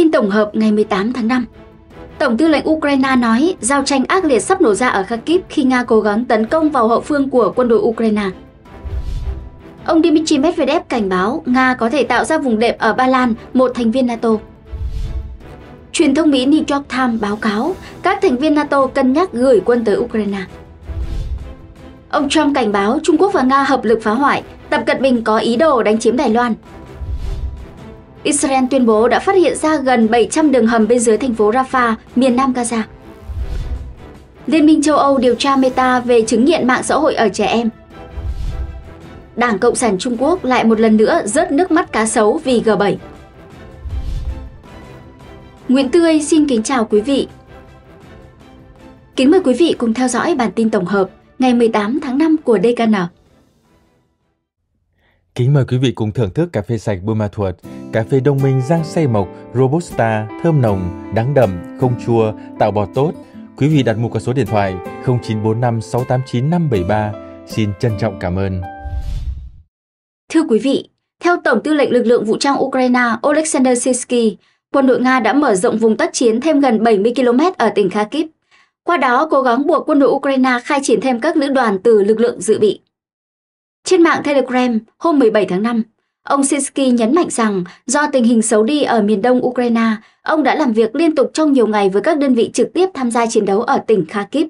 Tin tổng hợp ngày 18 tháng 5 Tổng tư lệnh Ukraine nói giao tranh ác liệt sắp nổ ra ở Kharkiv khi Nga cố gắng tấn công vào hậu phương của quân đội Ukraine. Ông Dmitry Medvedev cảnh báo Nga có thể tạo ra vùng đệm ở Ba Lan, một thành viên NATO. Truyền thông Mỹ New York Times báo cáo các thành viên NATO cân nhắc gửi quân tới Ukraine. Ông Trump cảnh báo Trung Quốc và Nga hợp lực phá hoại, Tập Cận Bình có ý đồ đánh chiếm Đài Loan, Israel tuyên bố đã phát hiện ra gần 700 đường hầm bên dưới thành phố Rafah, miền nam Gaza. Liên minh châu Âu điều tra Meta về chứng nghiện mạng xã hội ở trẻ em. Đảng Cộng sản Trung Quốc lại một lần nữa rớt nước mắt cá sấu vì G7. Nguyễn Tươi xin kính chào quý vị. Kính mời quý vị cùng theo dõi bản tin tổng hợp ngày 18 tháng 5 của DKN. Kính mời quý vị cùng thưởng thức cà phê sạch Buôn Ma Thuột Cà phê Đông Minh rang xay mộc, Robusta, thơm nồng, đắng đậm, không chua, tạo bọt tốt. Quý vị đặt mua qua số điện thoại 0945 689 573. Xin trân trọng cảm ơn. Thưa quý vị, theo Tổng tư lệnh lực lượng vũ trang Ukraine Oleksandr Sisky, quân đội Nga đã mở rộng vùng tác chiến thêm gần 70 km ở tỉnh Kharkiv. Qua đó, cố gắng buộc quân đội Ukraine khai triển thêm các lữ đoàn từ lực lượng dự bị. Trên mạng Telegram, hôm 17 tháng 5, Ông Sinsky nhấn mạnh rằng do tình hình xấu đi ở miền đông Ukraine, ông đã làm việc liên tục trong nhiều ngày với các đơn vị trực tiếp tham gia chiến đấu ở tỉnh Kharkiv.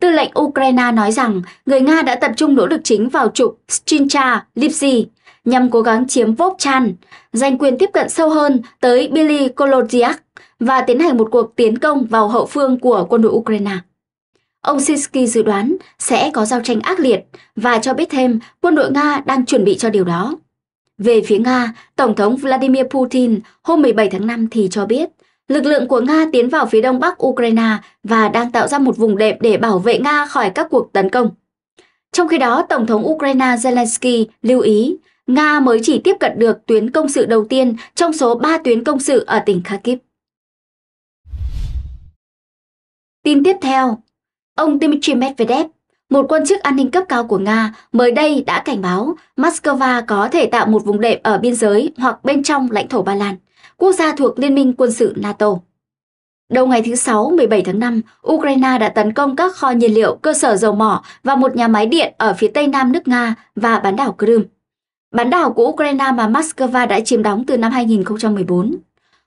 Tư lệnh Ukraine nói rằng người Nga đã tập trung nỗ lực chính vào trục Stincha, Lipsy, nhằm cố gắng chiếm Vovchan, giành quyền tiếp cận sâu hơn tới Billy Kolodziak và tiến hành một cuộc tiến công vào hậu phương của quân đội Ukraine. Ông Sinsky dự đoán sẽ có giao tranh ác liệt và cho biết thêm quân đội Nga đang chuẩn bị cho điều đó. Về phía Nga, Tổng thống Vladimir Putin hôm 17 tháng 5 thì cho biết, lực lượng của Nga tiến vào phía đông bắc Ukraine và đang tạo ra một vùng đệm để bảo vệ Nga khỏi các cuộc tấn công. Trong khi đó, Tổng thống Ukraine Zelensky lưu ý, Nga mới chỉ tiếp cận được tuyến công sự đầu tiên trong số 3 tuyến công sự ở tỉnh Kharkiv. Tin tiếp theo, ông Dmitry Medvedev một quan chức an ninh cấp cao của Nga mới đây đã cảnh báo Moscow có thể tạo một vùng đệm ở biên giới hoặc bên trong lãnh thổ Ba Lan, quốc gia thuộc Liên minh quân sự NATO. Đầu ngày thứ Sáu, 17 tháng 5, Ukraine đã tấn công các kho nhiên liệu, cơ sở dầu mỏ và một nhà máy điện ở phía tây nam nước Nga và bán đảo Crimea. Bán đảo của Ukraine mà Moscow đã chiếm đóng từ năm 2014.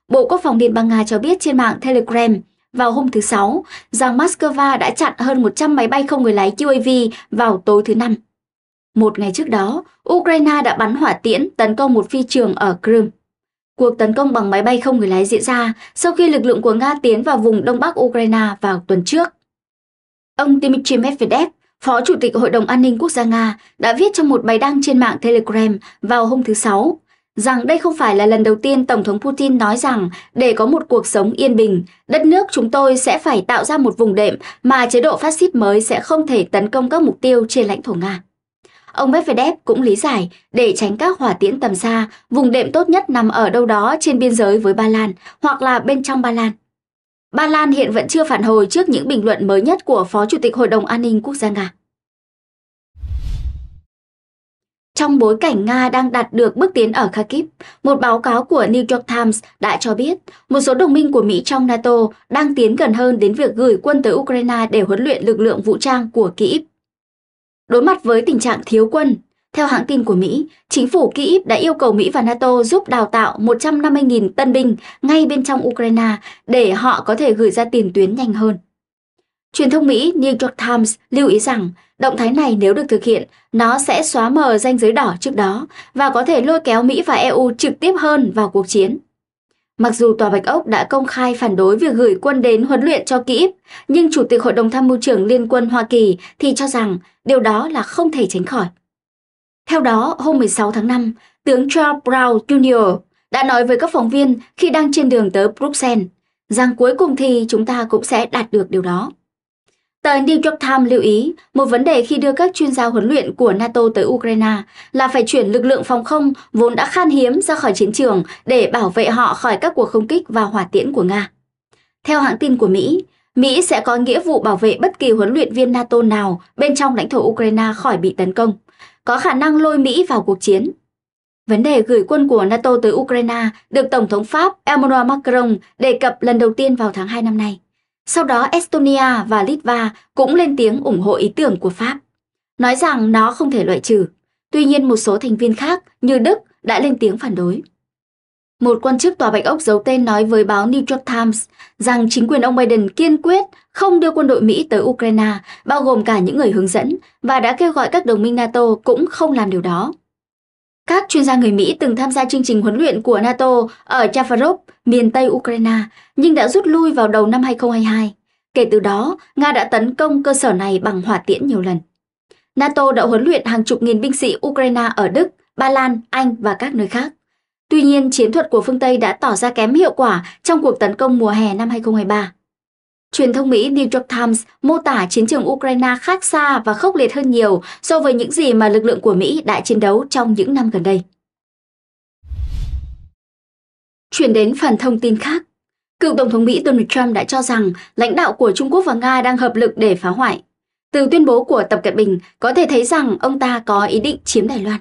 Bộ Quốc phòng Liên bang Nga cho biết trên mạng Telegram vào hôm thứ Sáu, rằng Moscow đã chặn hơn 100 máy bay không người lái UAV vào tối thứ Năm. Một ngày trước đó, Ukraine đã bắn hỏa tiễn tấn công một phi trường ở Crimea. Cuộc tấn công bằng máy bay không người lái diễn ra sau khi lực lượng của Nga tiến vào vùng đông bắc Ukraine vào tuần trước. Ông Dmitry Medvedev, Phó Chủ tịch Hội đồng An ninh Quốc gia Nga, đã viết trong một bài đăng trên mạng Telegram vào hôm thứ Sáu rằng đây không phải là lần đầu tiên Tổng thống Putin nói rằng để có một cuộc sống yên bình, đất nước chúng tôi sẽ phải tạo ra một vùng đệm mà chế độ phát xít mới sẽ không thể tấn công các mục tiêu trên lãnh thổ Nga. Ông Medvedev cũng lý giải, để tránh các hỏa tiễn tầm xa, vùng đệm tốt nhất nằm ở đâu đó trên biên giới với Ba Lan hoặc là bên trong Ba Lan. Ba Lan hiện vẫn chưa phản hồi trước những bình luận mới nhất của Phó Chủ tịch Hội đồng An ninh Quốc gia Nga. Trong bối cảnh Nga đang đạt được bước tiến ở Kharkiv, một báo cáo của New York Times đã cho biết một số đồng minh của Mỹ trong NATO đang tiến gần hơn đến việc gửi quân tới Ukraine để huấn luyện lực lượng vũ trang của Kyiv. Đối mặt với tình trạng thiếu quân, theo hãng tin của Mỹ, chính phủ Kyiv đã yêu cầu Mỹ và NATO giúp đào tạo 150.000 tân binh ngay bên trong Ukraine để họ có thể gửi ra tiền tuyến nhanh hơn. Truyền thông Mỹ New York Times lưu ý rằng động thái này nếu được thực hiện, nó sẽ xóa mờ danh giới đỏ trước đó và có thể lôi kéo Mỹ và EU trực tiếp hơn vào cuộc chiến. Mặc dù Tòa Bạch Ốc đã công khai phản đối việc gửi quân đến huấn luyện cho Kyiv, nhưng Chủ tịch Hội đồng Tham mưu trưởng Liên quân Hoa Kỳ thì cho rằng điều đó là không thể tránh khỏi. Theo đó, hôm 16 tháng 5, tướng Charles Brown Jr. đã nói với các phóng viên khi đang trên đường tới Bruxelles rằng cuối cùng thì chúng ta cũng sẽ đạt được điều đó. Tờ New York Times lưu ý, một vấn đề khi đưa các chuyên gia huấn luyện của NATO tới Ukraine là phải chuyển lực lượng phòng không vốn đã khan hiếm ra khỏi chiến trường để bảo vệ họ khỏi các cuộc không kích và hỏa tiễn của Nga. Theo hãng tin của Mỹ, Mỹ sẽ có nghĩa vụ bảo vệ bất kỳ huấn luyện viên NATO nào bên trong lãnh thổ Ukraine khỏi bị tấn công, có khả năng lôi Mỹ vào cuộc chiến. Vấn đề gửi quân của NATO tới Ukraine được Tổng thống Pháp Emmanuel Macron đề cập lần đầu tiên vào tháng 2 năm nay. Sau đó Estonia và Litva cũng lên tiếng ủng hộ ý tưởng của Pháp, nói rằng nó không thể loại trừ. Tuy nhiên một số thành viên khác như Đức đã lên tiếng phản đối. Một quan chức Tòa Bạch Ốc giấu tên nói với báo New York Times rằng chính quyền ông Biden kiên quyết không đưa quân đội Mỹ tới Ukraine, bao gồm cả những người hướng dẫn, và đã kêu gọi các đồng minh NATO cũng không làm điều đó. Các chuyên gia người Mỹ từng tham gia chương trình huấn luyện của NATO ở Chavarov, miền Tây Ukraine, nhưng đã rút lui vào đầu năm 2022. Kể từ đó, Nga đã tấn công cơ sở này bằng hỏa tiễn nhiều lần. NATO đã huấn luyện hàng chục nghìn binh sĩ Ukraine ở Đức, Ba Lan, Anh và các nơi khác. Tuy nhiên, chiến thuật của phương Tây đã tỏ ra kém hiệu quả trong cuộc tấn công mùa hè năm 2023. Truyền thông Mỹ New York Times mô tả chiến trường Ukraine khác xa và khốc liệt hơn nhiều so với những gì mà lực lượng của Mỹ đã chiến đấu trong những năm gần đây. Chuyển đến phần thông tin khác. Cựu Tổng thống Mỹ Donald Trump đã cho rằng lãnh đạo của Trung Quốc và Nga đang hợp lực để phá hoại. Từ tuyên bố của Tập Cận Bình có thể thấy rằng ông ta có ý định chiếm Đài Loan.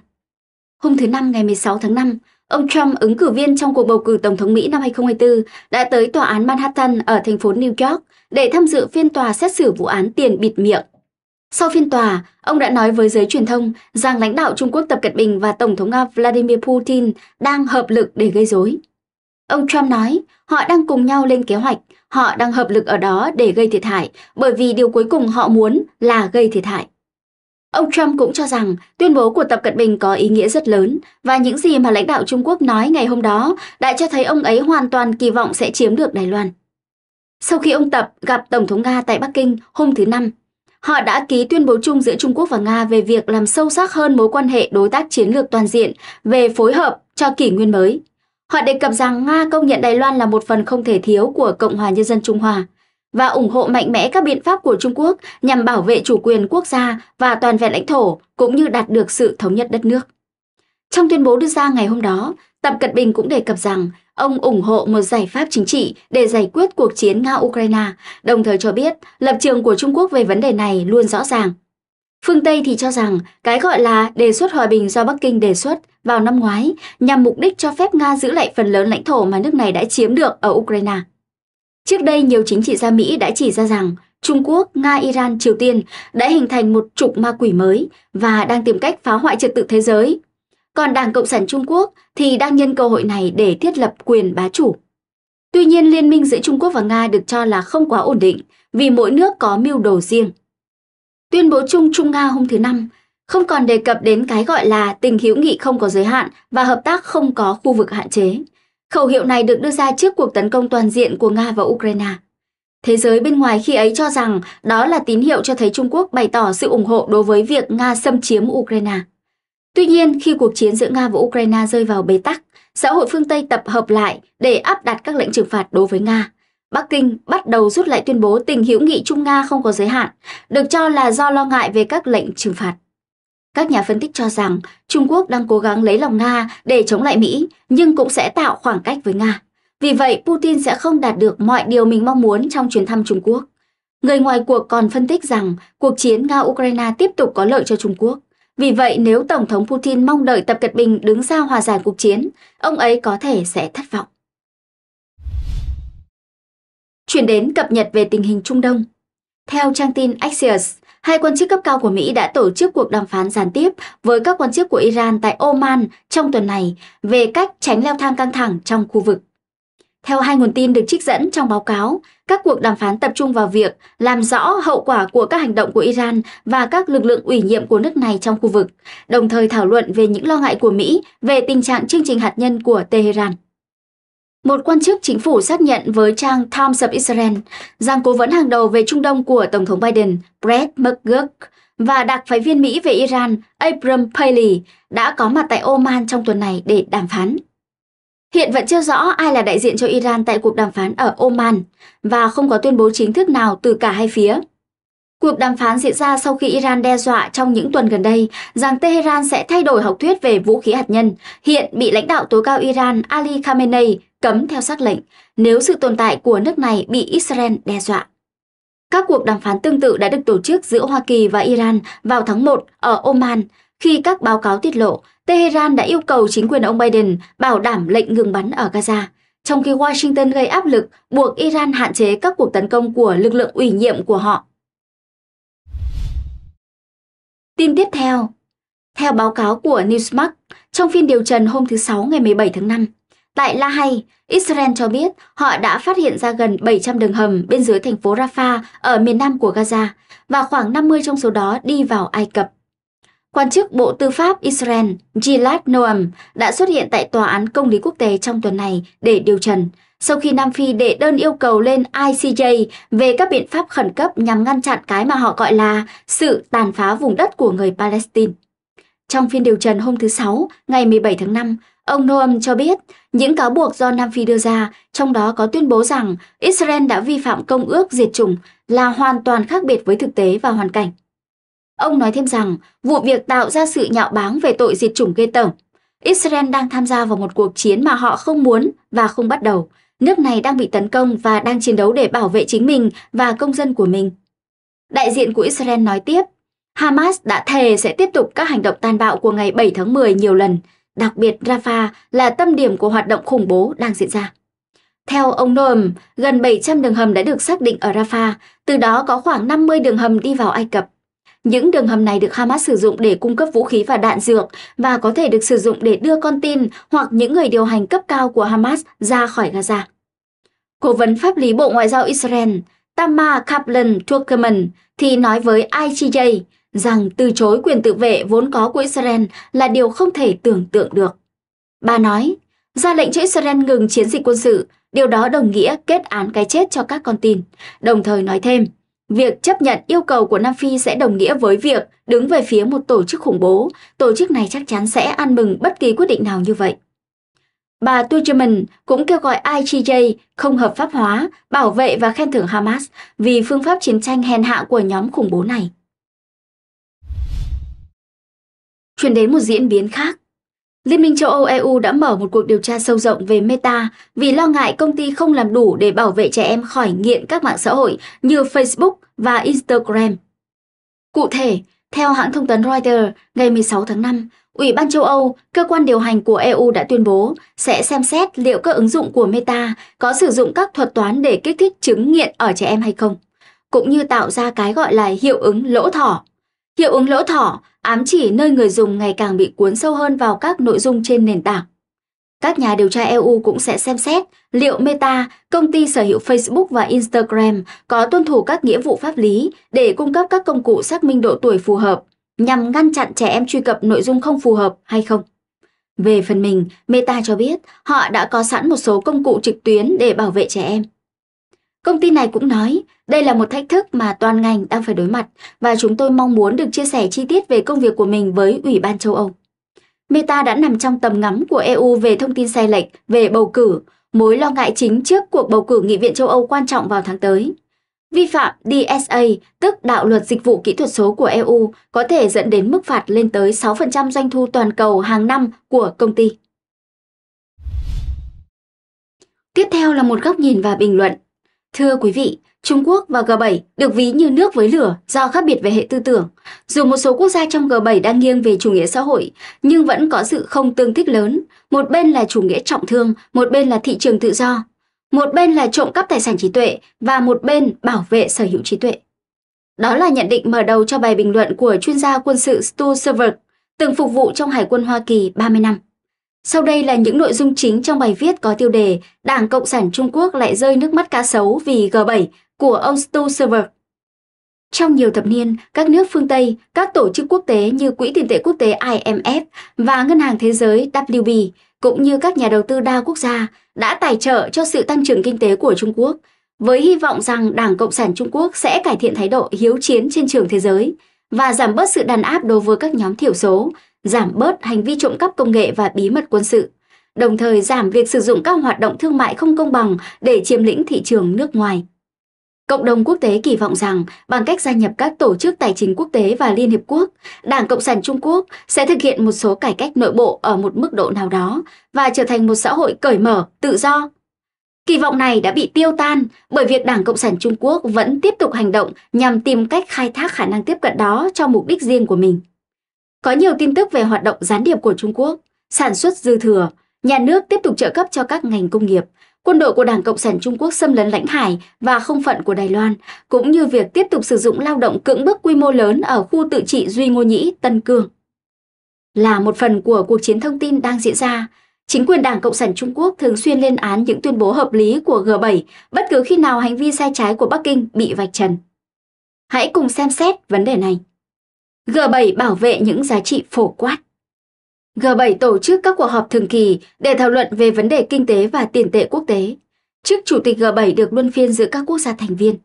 Hôm thứ Năm ngày 16 tháng 5, ông Trump ứng cử viên trong cuộc bầu cử Tổng thống Mỹ năm 2024 đã tới tòa án Manhattan ở thành phố New York để tham dự phiên tòa xét xử vụ án tiền bịt miệng. Sau phiên tòa, ông đã nói với giới truyền thông rằng lãnh đạo Trung Quốc Tập Cận Bình và Tổng thống Nga Vladimir Putin đang hợp lực để gây rối. Ông Trump nói họ đang cùng nhau lên kế hoạch, họ đang hợp lực ở đó để gây thiệt hại bởi vì điều cuối cùng họ muốn là gây thiệt hại. Ông Trump cũng cho rằng tuyên bố của Tập Cận Bình có ý nghĩa rất lớn và những gì mà lãnh đạo Trung Quốc nói ngày hôm đó đã cho thấy ông ấy hoàn toàn kỳ vọng sẽ chiếm được Đài Loan. Sau khi ông Tập gặp Tổng thống Nga tại Bắc Kinh hôm thứ Năm, họ đã ký tuyên bố chung giữa Trung Quốc và Nga về việc làm sâu sắc hơn mối quan hệ đối tác chiến lược toàn diện về phối hợp cho kỷ nguyên mới. Họ đề cập rằng Nga công nhận Đài Loan là một phần không thể thiếu của Cộng hòa Nhân dân Trung Hoa và ủng hộ mạnh mẽ các biện pháp của Trung Quốc nhằm bảo vệ chủ quyền quốc gia và toàn vẹn lãnh thổ cũng như đạt được sự thống nhất đất nước. Trong tuyên bố đưa ra ngày hôm đó, Tập Cận Bình cũng đề cập rằng Ông ủng hộ một giải pháp chính trị để giải quyết cuộc chiến Nga-Ukraine, đồng thời cho biết lập trường của Trung Quốc về vấn đề này luôn rõ ràng. Phương Tây thì cho rằng cái gọi là đề xuất hòa bình do Bắc Kinh đề xuất vào năm ngoái nhằm mục đích cho phép Nga giữ lại phần lớn lãnh thổ mà nước này đã chiếm được ở Ukraine. Trước đây, nhiều chính trị gia Mỹ đã chỉ ra rằng Trung Quốc, Nga, Iran, Triều Tiên đã hình thành một trục ma quỷ mới và đang tìm cách phá hoại trật tự thế giới còn Đảng Cộng sản Trung Quốc thì đang nhân cơ hội này để thiết lập quyền bá chủ. Tuy nhiên, liên minh giữa Trung Quốc và Nga được cho là không quá ổn định vì mỗi nước có mưu đồ riêng. Tuyên bố chung Trung Nga hôm thứ Năm không còn đề cập đến cái gọi là tình hữu nghị không có giới hạn và hợp tác không có khu vực hạn chế. Khẩu hiệu này được đưa ra trước cuộc tấn công toàn diện của Nga và Ukraine. Thế giới bên ngoài khi ấy cho rằng đó là tín hiệu cho thấy Trung Quốc bày tỏ sự ủng hộ đối với việc Nga xâm chiếm Ukraine. Tuy nhiên, khi cuộc chiến giữa Nga và Ukraine rơi vào bế tắc, xã hội phương Tây tập hợp lại để áp đặt các lệnh trừng phạt đối với Nga. Bắc Kinh bắt đầu rút lại tuyên bố tình hữu nghị Trung Nga không có giới hạn, được cho là do lo ngại về các lệnh trừng phạt. Các nhà phân tích cho rằng Trung Quốc đang cố gắng lấy lòng Nga để chống lại Mỹ, nhưng cũng sẽ tạo khoảng cách với Nga. Vì vậy, Putin sẽ không đạt được mọi điều mình mong muốn trong chuyến thăm Trung Quốc. Người ngoài cuộc còn phân tích rằng cuộc chiến Nga-Ukraine tiếp tục có lợi cho Trung Quốc. Vì vậy, nếu Tổng thống Putin mong đợi Tập Cận Bình đứng ra hòa giải cuộc chiến, ông ấy có thể sẽ thất vọng. Chuyển đến cập nhật về tình hình Trung Đông. Theo trang tin Axios, hai quan chức cấp cao của Mỹ đã tổ chức cuộc đàm phán gián tiếp với các quan chức của Iran tại Oman trong tuần này về cách tránh leo thang căng thẳng trong khu vực. Theo hai nguồn tin được trích dẫn trong báo cáo, các cuộc đàm phán tập trung vào việc làm rõ hậu quả của các hành động của Iran và các lực lượng ủy nhiệm của nước này trong khu vực, đồng thời thảo luận về những lo ngại của Mỹ về tình trạng chương trình hạt nhân của Tehran. Một quan chức chính phủ xác nhận với trang Times of Israel rằng cố vấn hàng đầu về Trung Đông của Tổng thống Biden, Brett McGurk, và đặc phái viên Mỹ về Iran, Abram Paley, đã có mặt tại Oman trong tuần này để đàm phán. Hiện vẫn chưa rõ ai là đại diện cho Iran tại cuộc đàm phán ở Oman và không có tuyên bố chính thức nào từ cả hai phía. Cuộc đàm phán diễn ra sau khi Iran đe dọa trong những tuần gần đây rằng Tehran sẽ thay đổi học thuyết về vũ khí hạt nhân, hiện bị lãnh đạo tối cao Iran Ali Khamenei cấm theo sắc lệnh nếu sự tồn tại của nước này bị Israel đe dọa. Các cuộc đàm phán tương tự đã được tổ chức giữa Hoa Kỳ và Iran vào tháng 1 ở Oman khi các báo cáo tiết lộ Tehran đã yêu cầu chính quyền ông Biden bảo đảm lệnh ngừng bắn ở Gaza, trong khi Washington gây áp lực buộc Iran hạn chế các cuộc tấn công của lực lượng ủy nhiệm của họ. Tin tiếp theo Theo báo cáo của Newsmax, trong phiên điều trần hôm thứ Sáu ngày 17 tháng 5, tại La Hay, Israel cho biết họ đã phát hiện ra gần 700 đường hầm bên dưới thành phố Rafah ở miền nam của Gaza và khoảng 50 trong số đó đi vào Ai Cập. Quan chức Bộ Tư pháp Israel Gilad Noam đã xuất hiện tại Tòa án Công lý Quốc tế trong tuần này để điều trần, sau khi Nam Phi đệ đơn yêu cầu lên ICJ về các biện pháp khẩn cấp nhằm ngăn chặn cái mà họ gọi là sự tàn phá vùng đất của người Palestine. Trong phiên điều trần hôm thứ Sáu, ngày 17 tháng 5, ông Noam cho biết những cáo buộc do Nam Phi đưa ra, trong đó có tuyên bố rằng Israel đã vi phạm công ước diệt chủng là hoàn toàn khác biệt với thực tế và hoàn cảnh. Ông nói thêm rằng vụ việc tạo ra sự nhạo báng về tội diệt chủng ghê tởm. Israel đang tham gia vào một cuộc chiến mà họ không muốn và không bắt đầu. Nước này đang bị tấn công và đang chiến đấu để bảo vệ chính mình và công dân của mình. Đại diện của Israel nói tiếp, Hamas đã thề sẽ tiếp tục các hành động tàn bạo của ngày 7 tháng 10 nhiều lần, đặc biệt Rafah là tâm điểm của hoạt động khủng bố đang diễn ra. Theo ông Noam, gần 700 đường hầm đã được xác định ở Rafah, từ đó có khoảng 50 đường hầm đi vào Ai Cập, những đường hầm này được Hamas sử dụng để cung cấp vũ khí và đạn dược và có thể được sử dụng để đưa con tin hoặc những người điều hành cấp cao của Hamas ra khỏi Gaza. Cố vấn pháp lý Bộ Ngoại giao Israel Tama Kaplan Turkman thì nói với ICJ rằng từ chối quyền tự vệ vốn có của Israel là điều không thể tưởng tượng được. Bà nói, ra lệnh cho Israel ngừng chiến dịch quân sự, điều đó đồng nghĩa kết án cái chết cho các con tin, đồng thời nói thêm, Việc chấp nhận yêu cầu của Nam Phi sẽ đồng nghĩa với việc đứng về phía một tổ chức khủng bố. Tổ chức này chắc chắn sẽ ăn mừng bất kỳ quyết định nào như vậy. Bà Tujerman cũng kêu gọi ICJ không hợp pháp hóa, bảo vệ và khen thưởng Hamas vì phương pháp chiến tranh hèn hạ của nhóm khủng bố này. Chuyển đến một diễn biến khác, Liên minh châu Âu EU đã mở một cuộc điều tra sâu rộng về Meta vì lo ngại công ty không làm đủ để bảo vệ trẻ em khỏi nghiện các mạng xã hội như Facebook và Instagram. Cụ thể, theo hãng thông tấn Reuters, ngày 16 tháng 5, Ủy ban châu Âu, cơ quan điều hành của EU đã tuyên bố sẽ xem xét liệu các ứng dụng của Meta có sử dụng các thuật toán để kích thích chứng nghiện ở trẻ em hay không, cũng như tạo ra cái gọi là hiệu ứng lỗ thỏ. Hiệu ứng lỗ thỏ ám chỉ nơi người dùng ngày càng bị cuốn sâu hơn vào các nội dung trên nền tảng. Các nhà điều tra EU cũng sẽ xem xét liệu Meta, công ty sở hữu Facebook và Instagram, có tuân thủ các nghĩa vụ pháp lý để cung cấp các công cụ xác minh độ tuổi phù hợp nhằm ngăn chặn trẻ em truy cập nội dung không phù hợp hay không. Về phần mình, Meta cho biết họ đã có sẵn một số công cụ trực tuyến để bảo vệ trẻ em. Công ty này cũng nói, đây là một thách thức mà toàn ngành đang phải đối mặt và chúng tôi mong muốn được chia sẻ chi tiết về công việc của mình với Ủy ban châu Âu. Meta đã nằm trong tầm ngắm của EU về thông tin sai lệch về bầu cử, mối lo ngại chính trước cuộc bầu cử Nghị viện châu Âu quan trọng vào tháng tới. Vi phạm DSA, tức đạo luật dịch vụ kỹ thuật số của EU, có thể dẫn đến mức phạt lên tới 6% doanh thu toàn cầu hàng năm của công ty. Tiếp theo là một góc nhìn và bình luận Thưa quý vị, Trung Quốc và G7 được ví như nước với lửa do khác biệt về hệ tư tưởng. Dù một số quốc gia trong G7 đang nghiêng về chủ nghĩa xã hội, nhưng vẫn có sự không tương thích lớn. Một bên là chủ nghĩa trọng thương, một bên là thị trường tự do. Một bên là trộm cắp tài sản trí tuệ và một bên bảo vệ sở hữu trí tuệ. Đó là nhận định mở đầu cho bài bình luận của chuyên gia quân sự Stu Severt, từng phục vụ trong Hải quân Hoa Kỳ 30 năm. Sau đây là những nội dung chính trong bài viết có tiêu đề Đảng Cộng sản Trung Quốc lại rơi nước mắt cá sấu vì G7 của ông Stu Silver. Trong nhiều thập niên, các nước phương Tây, các tổ chức quốc tế như Quỹ tiền tệ quốc tế IMF và Ngân hàng Thế giới WB cũng như các nhà đầu tư đa quốc gia đã tài trợ cho sự tăng trưởng kinh tế của Trung Quốc với hy vọng rằng Đảng Cộng sản Trung Quốc sẽ cải thiện thái độ hiếu chiến trên trường thế giới và giảm bớt sự đàn áp đối với các nhóm thiểu số, giảm bớt hành vi trộm cắp công nghệ và bí mật quân sự, đồng thời giảm việc sử dụng các hoạt động thương mại không công bằng để chiếm lĩnh thị trường nước ngoài. Cộng đồng quốc tế kỳ vọng rằng bằng cách gia nhập các tổ chức tài chính quốc tế và Liên Hiệp Quốc, Đảng Cộng sản Trung Quốc sẽ thực hiện một số cải cách nội bộ ở một mức độ nào đó và trở thành một xã hội cởi mở, tự do. Kỳ vọng này đã bị tiêu tan bởi việc Đảng Cộng sản Trung Quốc vẫn tiếp tục hành động nhằm tìm cách khai thác khả năng tiếp cận đó cho mục đích riêng của mình. Có nhiều tin tức về hoạt động gián điệp của Trung Quốc, sản xuất dư thừa, nhà nước tiếp tục trợ cấp cho các ngành công nghiệp, quân đội của Đảng Cộng sản Trung Quốc xâm lấn lãnh hải và không phận của Đài Loan, cũng như việc tiếp tục sử dụng lao động cưỡng bức quy mô lớn ở khu tự trị Duy Ngô Nhĩ, Tân Cương. Là một phần của cuộc chiến thông tin đang diễn ra, chính quyền Đảng Cộng sản Trung Quốc thường xuyên lên án những tuyên bố hợp lý của G7 bất cứ khi nào hành vi sai trái của Bắc Kinh bị vạch trần. Hãy cùng xem xét vấn đề này. G7 bảo vệ những giá trị phổ quát. G7 tổ chức các cuộc họp thường kỳ để thảo luận về vấn đề kinh tế và tiền tệ quốc tế. Chức chủ tịch G7 được luân phiên giữa các quốc gia thành viên.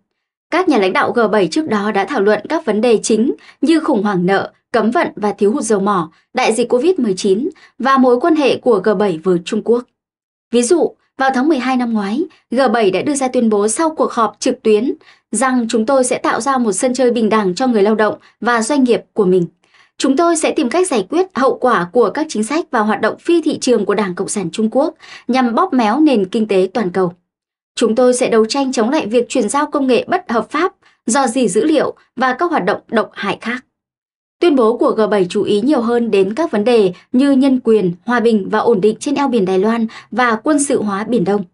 Các nhà lãnh đạo G7 trước đó đã thảo luận các vấn đề chính như khủng hoảng nợ, cấm vận và thiếu hụt dầu mỏ, đại dịch Covid-19 và mối quan hệ của G7 với Trung Quốc. Ví dụ, vào tháng 12 năm ngoái, G7 đã đưa ra tuyên bố sau cuộc họp trực tuyến rằng chúng tôi sẽ tạo ra một sân chơi bình đẳng cho người lao động và doanh nghiệp của mình. Chúng tôi sẽ tìm cách giải quyết hậu quả của các chính sách và hoạt động phi thị trường của Đảng Cộng sản Trung Quốc nhằm bóp méo nền kinh tế toàn cầu. Chúng tôi sẽ đấu tranh chống lại việc chuyển giao công nghệ bất hợp pháp, dò dỉ dữ liệu và các hoạt động độc hại khác. Tuyên bố của G7 chú ý nhiều hơn đến các vấn đề như nhân quyền, hòa bình và ổn định trên eo biển Đài Loan và quân sự hóa Biển Đông.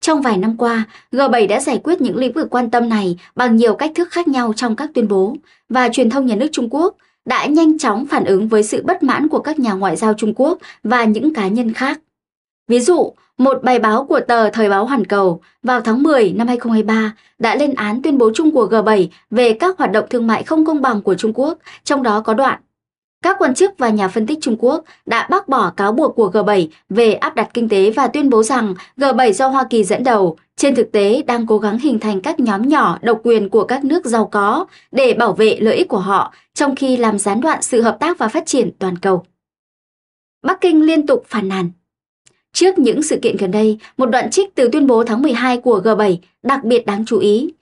Trong vài năm qua, G7 đã giải quyết những lĩnh vực quan tâm này bằng nhiều cách thức khác nhau trong các tuyên bố, và truyền thông nhà nước Trung Quốc đã nhanh chóng phản ứng với sự bất mãn của các nhà ngoại giao Trung Quốc và những cá nhân khác. Ví dụ, một bài báo của tờ Thời báo Hoàn Cầu vào tháng 10 năm 2023 đã lên án tuyên bố chung của G7 về các hoạt động thương mại không công bằng của Trung Quốc, trong đó có đoạn các quan chức và nhà phân tích Trung Quốc đã bác bỏ cáo buộc của G7 về áp đặt kinh tế và tuyên bố rằng G7 do Hoa Kỳ dẫn đầu, trên thực tế đang cố gắng hình thành các nhóm nhỏ độc quyền của các nước giàu có để bảo vệ lợi ích của họ, trong khi làm gián đoạn sự hợp tác và phát triển toàn cầu. Bắc Kinh liên tục phản nàn. Trước những sự kiện gần đây, một đoạn trích từ tuyên bố tháng 12 của G7 đặc biệt đáng chú ý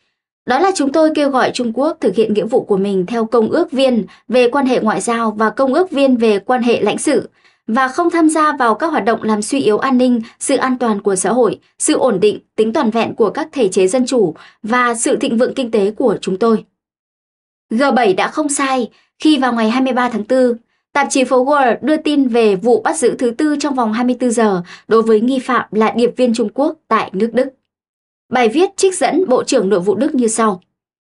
đó là chúng tôi kêu gọi Trung Quốc thực hiện nghĩa vụ của mình theo Công ước Viên về quan hệ ngoại giao và Công ước Viên về quan hệ lãnh sự và không tham gia vào các hoạt động làm suy yếu an ninh, sự an toàn của xã hội, sự ổn định, tính toàn vẹn của các thể chế dân chủ và sự thịnh vượng kinh tế của chúng tôi. G7 đã không sai khi vào ngày 23 tháng 4, tạp chí phố đưa tin về vụ bắt giữ thứ tư trong vòng 24 giờ đối với nghi phạm là điệp viên Trung Quốc tại nước Đức. Bài viết trích dẫn Bộ trưởng Nội vụ Đức như sau.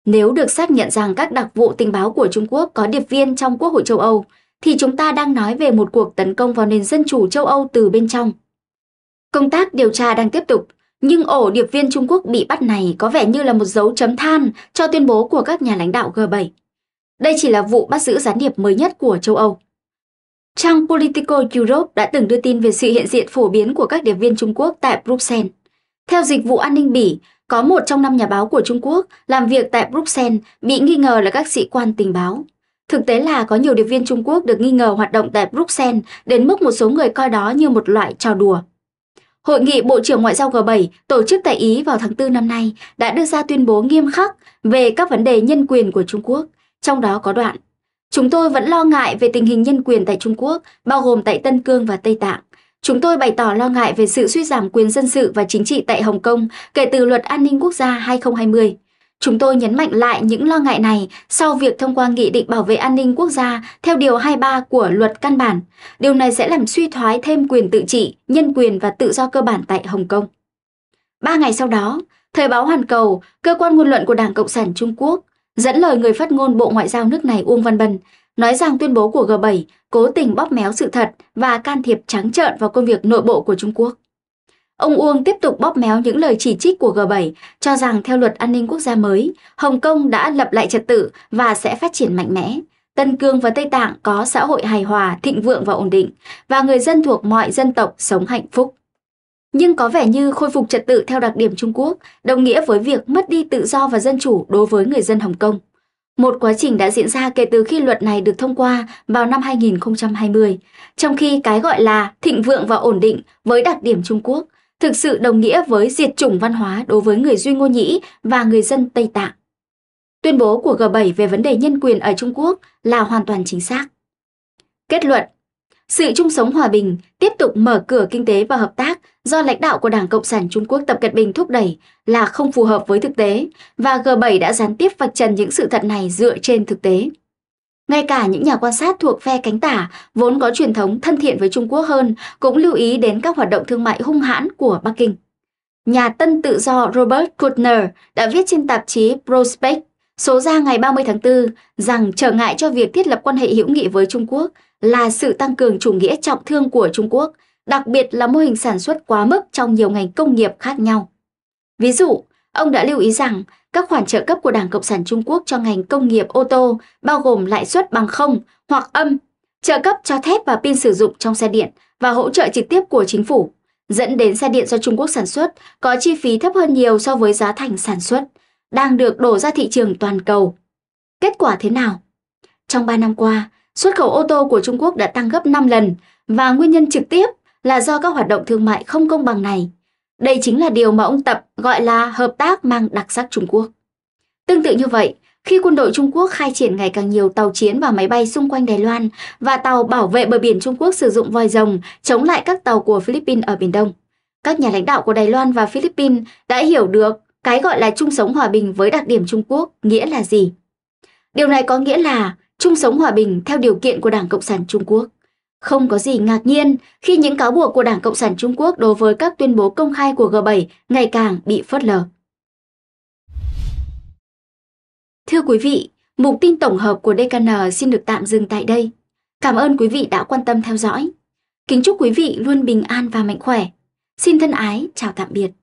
Nếu được xác nhận rằng các đặc vụ tình báo của Trung Quốc có điệp viên trong Quốc hội châu Âu, thì chúng ta đang nói về một cuộc tấn công vào nền dân chủ châu Âu từ bên trong. Công tác điều tra đang tiếp tục, nhưng ổ điệp viên Trung Quốc bị bắt này có vẻ như là một dấu chấm than cho tuyên bố của các nhà lãnh đạo G7. Đây chỉ là vụ bắt giữ gián điệp mới nhất của châu Âu. Trang Politico Europe đã từng đưa tin về sự hiện diện phổ biến của các điệp viên Trung Quốc tại Bruxelles. Theo dịch vụ an ninh Bỉ, có một trong năm nhà báo của Trung Quốc làm việc tại Bruxelles bị nghi ngờ là các sĩ quan tình báo. Thực tế là có nhiều điệp viên Trung Quốc được nghi ngờ hoạt động tại Bruxelles đến mức một số người coi đó như một loại trò đùa. Hội nghị Bộ trưởng Ngoại giao G7 tổ chức tại Ý vào tháng 4 năm nay đã đưa ra tuyên bố nghiêm khắc về các vấn đề nhân quyền của Trung Quốc, trong đó có đoạn Chúng tôi vẫn lo ngại về tình hình nhân quyền tại Trung Quốc, bao gồm tại Tân Cương và Tây Tạng. Chúng tôi bày tỏ lo ngại về sự suy giảm quyền dân sự và chính trị tại Hồng Kông kể từ luật an ninh quốc gia 2020. Chúng tôi nhấn mạnh lại những lo ngại này sau việc thông qua Nghị định Bảo vệ An ninh Quốc gia theo Điều 23 của luật căn bản. Điều này sẽ làm suy thoái thêm quyền tự trị, nhân quyền và tự do cơ bản tại Hồng Kông. Ba ngày sau đó, Thời báo Hoàn Cầu, cơ quan ngôn luận của Đảng Cộng sản Trung Quốc, dẫn lời người phát ngôn Bộ Ngoại giao nước này Uông Văn Bân, nói rằng tuyên bố của G7 cố tình bóp méo sự thật và can thiệp trắng trợn vào công việc nội bộ của Trung Quốc. Ông Uông tiếp tục bóp méo những lời chỉ trích của G7 cho rằng theo luật an ninh quốc gia mới, Hồng Kông đã lập lại trật tự và sẽ phát triển mạnh mẽ. Tân Cương và Tây Tạng có xã hội hài hòa, thịnh vượng và ổn định, và người dân thuộc mọi dân tộc sống hạnh phúc. Nhưng có vẻ như khôi phục trật tự theo đặc điểm Trung Quốc đồng nghĩa với việc mất đi tự do và dân chủ đối với người dân Hồng Kông. Một quá trình đã diễn ra kể từ khi luật này được thông qua vào năm 2020, trong khi cái gọi là thịnh vượng và ổn định với đặc điểm Trung Quốc thực sự đồng nghĩa với diệt chủng văn hóa đối với người Duy Ngô Nhĩ và người dân Tây Tạng. Tuyên bố của G7 về vấn đề nhân quyền ở Trung Quốc là hoàn toàn chính xác. Kết luận sự chung sống hòa bình tiếp tục mở cửa kinh tế và hợp tác do lãnh đạo của Đảng Cộng sản Trung Quốc Tập Cận Bình thúc đẩy là không phù hợp với thực tế và G7 đã gián tiếp vạch trần những sự thật này dựa trên thực tế. Ngay cả những nhà quan sát thuộc phe cánh tả vốn có truyền thống thân thiện với Trung Quốc hơn cũng lưu ý đến các hoạt động thương mại hung hãn của Bắc Kinh. Nhà tân tự do Robert Kuttner đã viết trên tạp chí Prospect số ra ngày 30 tháng 4 rằng trở ngại cho việc thiết lập quan hệ hữu nghị với Trung Quốc – là sự tăng cường chủ nghĩa trọng thương của Trung Quốc, đặc biệt là mô hình sản xuất quá mức trong nhiều ngành công nghiệp khác nhau. Ví dụ, ông đã lưu ý rằng các khoản trợ cấp của Đảng Cộng sản Trung Quốc cho ngành công nghiệp ô tô bao gồm lãi suất bằng không hoặc âm, trợ cấp cho thép và pin sử dụng trong xe điện và hỗ trợ trực tiếp của chính phủ, dẫn đến xe điện do Trung Quốc sản xuất có chi phí thấp hơn nhiều so với giá thành sản xuất, đang được đổ ra thị trường toàn cầu. Kết quả thế nào? Trong 3 năm qua, Xuất khẩu ô tô của Trung Quốc đã tăng gấp 5 lần và nguyên nhân trực tiếp là do các hoạt động thương mại không công bằng này. Đây chính là điều mà ông Tập gọi là hợp tác mang đặc sắc Trung Quốc. Tương tự như vậy, khi quân đội Trung Quốc khai triển ngày càng nhiều tàu chiến và máy bay xung quanh Đài Loan và tàu bảo vệ bờ biển Trung Quốc sử dụng vòi rồng chống lại các tàu của Philippines ở Biển Đông. Các nhà lãnh đạo của Đài Loan và Philippines đã hiểu được cái gọi là chung sống hòa bình với đặc điểm Trung Quốc nghĩa là gì. Điều này có nghĩa là chung sống hòa bình theo điều kiện của Đảng Cộng sản Trung Quốc. Không có gì ngạc nhiên khi những cáo buộc của Đảng Cộng sản Trung Quốc đối với các tuyên bố công khai của G7 ngày càng bị phớt lờ. Thưa quý vị, mục tin tổng hợp của DKN xin được tạm dừng tại đây. Cảm ơn quý vị đã quan tâm theo dõi. Kính chúc quý vị luôn bình an và mạnh khỏe. Xin thân ái, chào tạm biệt.